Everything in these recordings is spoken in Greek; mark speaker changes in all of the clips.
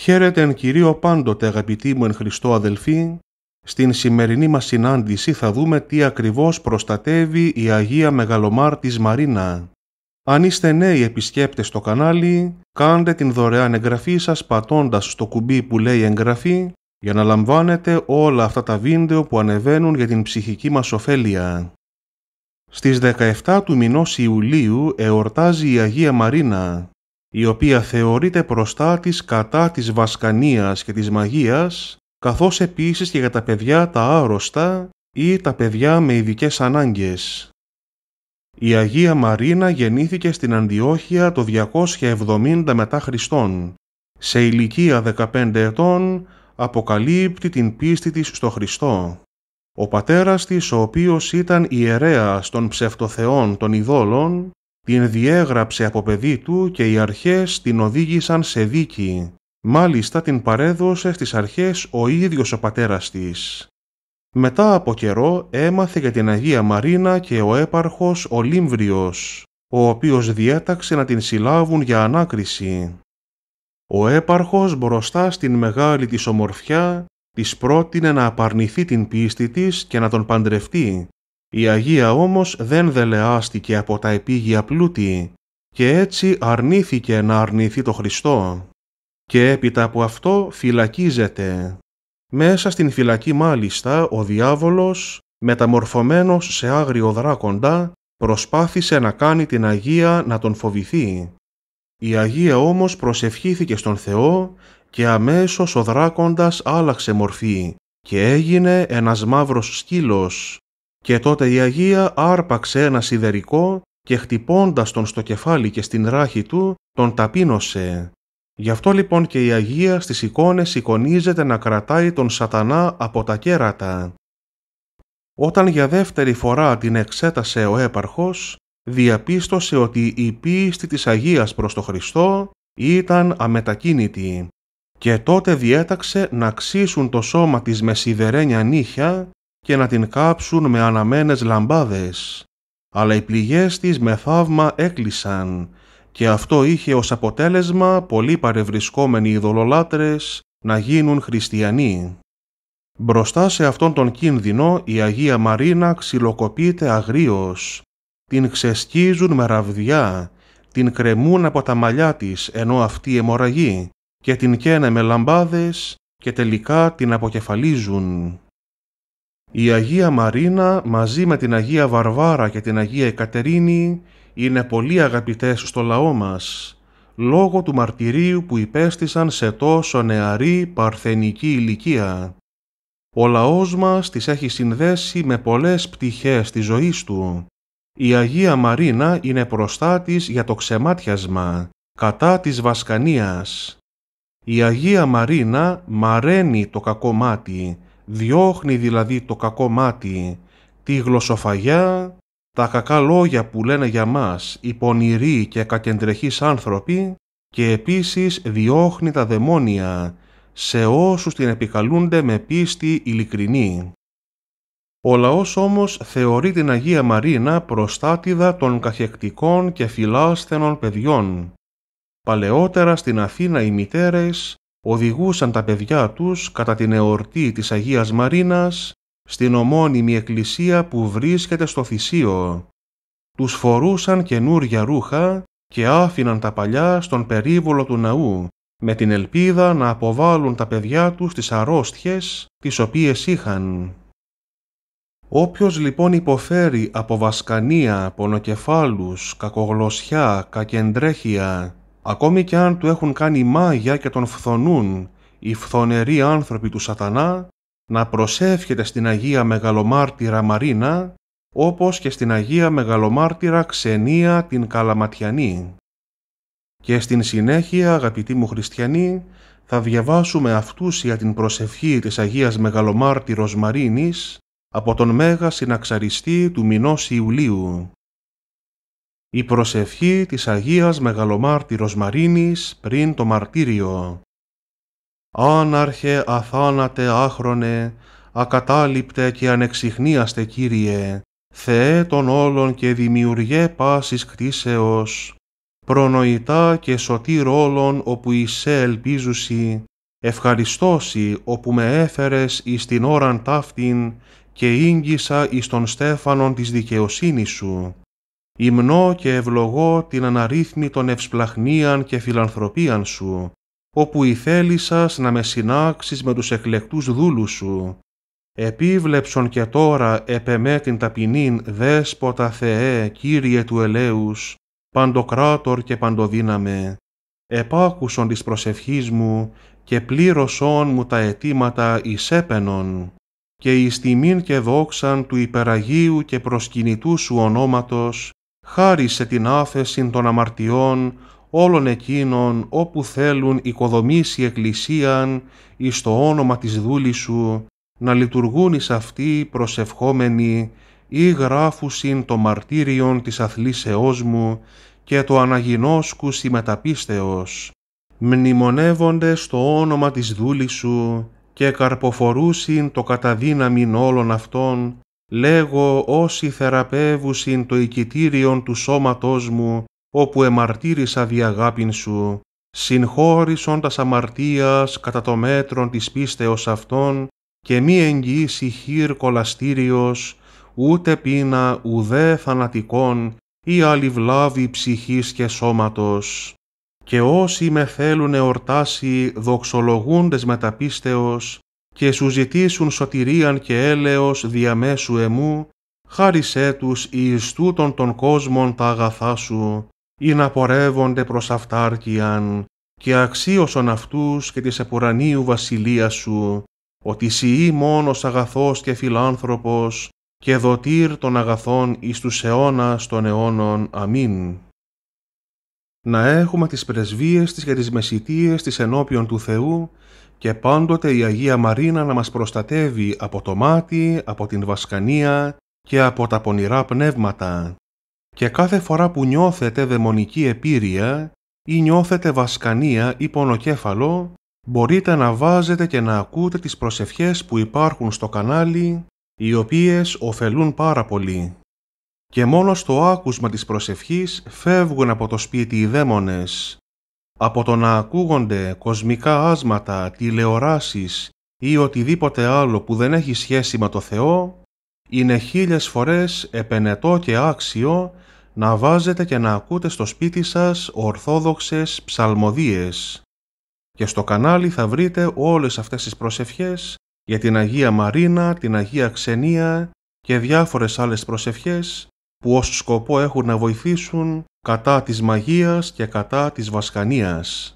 Speaker 1: Χαίρετε εν Κυρίω πάντοτε αγαπητοί μου εν Χριστώ αδελφοί, στην σημερινή μας συνάντηση θα δούμε τι ακριβώς προστατεύει η Αγία Μεγαλομάρτης Μαρίνα. Αν είστε νέοι επισκέπτες στο κανάλι, κάντε την δωρεάν εγγραφή σας πατώντας στο κουμπί που λέει εγγραφή για να λαμβάνετε όλα αυτά τα βίντεο που ανεβαίνουν για την ψυχική μας ωφέλεια. Στις 17 του μηνός Ιουλίου εορτάζει η Αγία Μαρίνα η οποία θεωρείται προστάτης κατά της βασκανίας και της μαγείας, καθώς επίσης και για τα παιδιά τα άρρωστα ή τα παιδιά με ειδικές ανάγκες. Η Αγία Μαρίνα γεννήθηκε στην Αντιόχεια το 270 μετά Χριστόν. Σε ηλικία 15 ετών αποκαλύπτει την πίστη της στο Χριστό. Ο πατέρας της, ο οποίος ήταν ιερέας των ψευτοθεών των ειδόλων, την διέγραψε από παιδί του και οι αρχές την οδήγησαν σε δίκη. Μάλιστα την παρέδωσε στις αρχές ο ίδιος ο πατέρας της. Μετά από καιρό έμαθε για την Αγία Μαρίνα και ο έπαρχος ο Λίμβριος, ο οποίος διέταξε να την συλλάβουν για ανάκριση. Ο έπαρχος μπροστά στην μεγάλη της ομορφιά της πρότεινε να απαρνηθεί την πίστη της και να τον παντρευτεί, η Αγία όμως δεν δελεάστηκε από τα επίγεια πλούτη και έτσι αρνήθηκε να αρνηθεί το Χριστό και έπειτα από αυτό φυλακίζεται. Μέσα στην φυλακή μάλιστα ο διάβολος, μεταμορφωμένος σε άγριο δράκοντα, προσπάθησε να κάνει την Αγία να τον φοβηθεί. Η Αγία όμως προσευχήθηκε στον Θεό και αμέσως ο δράκοντας άλλαξε μορφή και έγινε ένας μαύρος σκύλος και τότε η Αγία άρπαξε ένα σιδερικό και χτυπώντας τον στο κεφάλι και στην ράχη του, τον ταπείνωσε. Γι' αυτό λοιπόν και η Αγία στις εικόνες εικονίζεται να κρατάει τον σατανά από τα κέρατα. Όταν για δεύτερη φορά την εξέτασε ο έπαρχος, διαπίστωσε ότι η πίστη της Αγίας προς τον Χριστό ήταν αμετακίνητη και τότε διέταξε να ξύσουν το σώμα της με σιδερένια νύχια και να την κάψουν με αναμένες λαμπάδες. Αλλά οι πληγές της με θαύμα έκλεισαν και αυτό είχε ως αποτέλεσμα πολλοί παρευρισκόμενοι ειδωλολάτρες να γίνουν χριστιανοί. Μπροστά σε αυτόν τον κίνδυνο η Αγία Μαρίνα ξυλοκοπείται αγρίως. Την ξεσκίζουν με ραβδιά, την κρεμούν από τα μαλλιά της ενώ αυτή αιμορραγεί και την καίνε με λαμπάδες και τελικά την αποκεφαλίζουν. Η Αγία Μαρίνα μαζί με την Αγία Βαρβάρα και την Αγία Εκατερίνη είναι πολύ αγαπητές στο λαό μας, λόγω του μαρτυρίου που υπέστησαν σε τόσο νεαρή παρθενική ηλικία. Ο λαός μας τις έχει συνδέσει με πολλές πτυχές της ζωής του. Η Αγία Μαρίνα είναι προστάτης για το ξεμάτιασμα, κατά της βασκανίας. Η Αγία Μαρίνα μαραίνει το κακό μάτι, Διώχνει δηλαδή το κακό μάτι, τη γλωσσοφαγιά, τα κακά λόγια που λένε για μας οι πονηροί και κακεντρεχείς άνθρωποι και επίσης διώχνει τα δαιμόνια σε όσους την επικαλούνται με πίστη ειλικρινή. Ο λαός όμως θεωρεί την Αγία Μαρίνα προστάτηδα των καχεκτικών και φυλάσθενων παιδιών. Παλαιότερα στην Αθήνα οι μητέρες οδηγούσαν τα παιδιά τους κατά την εορτή της Αγίας Μαρίνας στην ομώνυμη εκκλησία που βρίσκεται στο Θησίο. Τους φορούσαν καινούρια ρούχα και άφηναν τα παλιά στον περίβολο του ναού, με την ελπίδα να αποβάλουν τα παιδιά τους τις αρρώστιες τις οποίες είχαν. Όποιος λοιπόν υποφέρει από βασκανία, πονοκεφάλους, κακογλωσιά, κακεντρέχεια, Ακόμη και αν του έχουν κάνει μάγια και τον φθονούν οι φθονεροί άνθρωποι του σατανά, να προσεύχεται στην Αγία Μεγαλομάρτυρα Μαρίνα, όπως και στην Αγία Μεγαλομάρτυρα Ξενία την Καλαματιανή. Και στην συνέχεια, αγαπητοί μου χριστιανοί, θα διαβάσουμε για την προσευχή της Αγίας Μεγαλομάρτυρος Μαρίνης από τον Μέγα Συναξαριστή του μηνός Ιουλίου. Η προσευχή της Αγίας Μεγαλομάρτυρος Μαρίνης πριν το μαρτύριο. Άναρχε αθάνατε άχρονε, ακατάληπτε και ανεξιχνίαστε Κύριε, Θεέ των όλων και δημιουργέ πάσης κτίσεως, προνοητά και σωτή ρόλων όπου εισέ ελπίζουσι, ευχαριστώσι όπου με έφερες εις την ώραν ταύτην και ίγγισα εις τον στέφανον της δικαιοσύνης σου. Υμνώ και ευλογώ την αναρρύθμη των ευσπλαχνίαν και φιλανθρωπίαν σου, όπου η θέλη να με συνάξεις με τους εκλεκτούς δούλους σου. Επίβλεψον και τώρα επεμέ την ταπεινήν δέσποτα Θεέ, Κύριε του ελέους, παντοκράτορ και παντοδύναμε. Επάκουσον της προσευχής μου και πλήρωσόν μου τα αιτήματα έπαινον και εις τιμήν και δόξαν του υπεραγίου και προσκυνητού σου ονόματος χάρισε την άφεση των αμαρτιών όλων εκείνων όπου θέλουν οικοδομήσει εκκλησίαν εις το όνομα της δούλης σου, να λειτουργούν εις αυτή προσευχόμενοι ή γράφουσιν το μαρτύριον της αθλήσεώς μου και το αναγινώσκου συμμεταπίστεως. μεταπίστεως. Μνημονεύονται στο όνομα της δούλης σου και καρποφορούσιν το καταδύναμιν όλων αυτών λέγω όσοι θεραπεύουσιν το οικητήριον του σώματός μου, όπου εμαρτύρησα δι' αγάπην σου, συγχώρησον αμαρτίας κατά το μέτρον της πίστεως αυτών, και μη εγγύηση χείρ κολαστήριος, ούτε πείνα ουδέ θανατικών ή άλλη βλάβη ψυχής και σώματος. Και όσοι με θέλουν εορτάσει δοξολογούντες πίστεως, και σου ζητήσουν σωτηρίαν και έλεος διαμέσου εμού, χάρισέ τους εις τούτον των κόσμων τα αγαθά σου, ή να πορεύονται προς αυτάρκειαν, και αξίωσον αυτούς και της επουρανίου βασιλεία σου, ότι σιεί μόνος αγαθός και φιλάνθρωπος, και δοτήρ των αγαθών εις τους αιώνας των αιώνων. Αμήν να έχουμε τις πρεσβείες της και τις μεσητείες της ενώπιον του Θεού και πάντοτε η Αγία Μαρίνα να μας προστατεύει από το μάτι, από την βασκανία και από τα πονηρά πνεύματα. Και κάθε φορά που νιώθετε δαιμονική επίρρεια ή νιώθετε βασκανία ή πονοκέφαλο, μπορείτε να βάζετε και να ακούτε τις προσευχές που υπάρχουν στο κανάλι, οι οποίες ωφελούν πάρα πολύ και μόνο στο άκουσμα της προσευχής φεύγουν από το σπίτι οι δαίμονες. Από το να ακούγονται κοσμικά άσματα, τηλεοράσεις ή οτιδήποτε άλλο που δεν έχει σχέση με το Θεό, είναι χίλιες φορές επενετό και άξιο να βάζετε και να ακούτε στο σπίτι σας ορθόδοξες ψαλμοδίες. Και στο κανάλι θα βρείτε όλες αυτές τις προσευχές για την Αγία Μαρίνα, την Αγία Ξενία και διάφορες άλλες προσευχές που ως σκοπό έχουν να βοηθήσουν κατά της μαγείας και κατά της βασκανίας.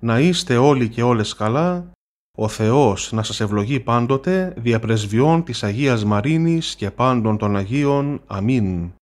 Speaker 1: Να είστε όλοι και όλες καλά, ο Θεός να σας ευλογεί πάντοτε, διαπρεσβειών της Αγίας Μαρίνης και πάντων των Αγίων. Αμήν.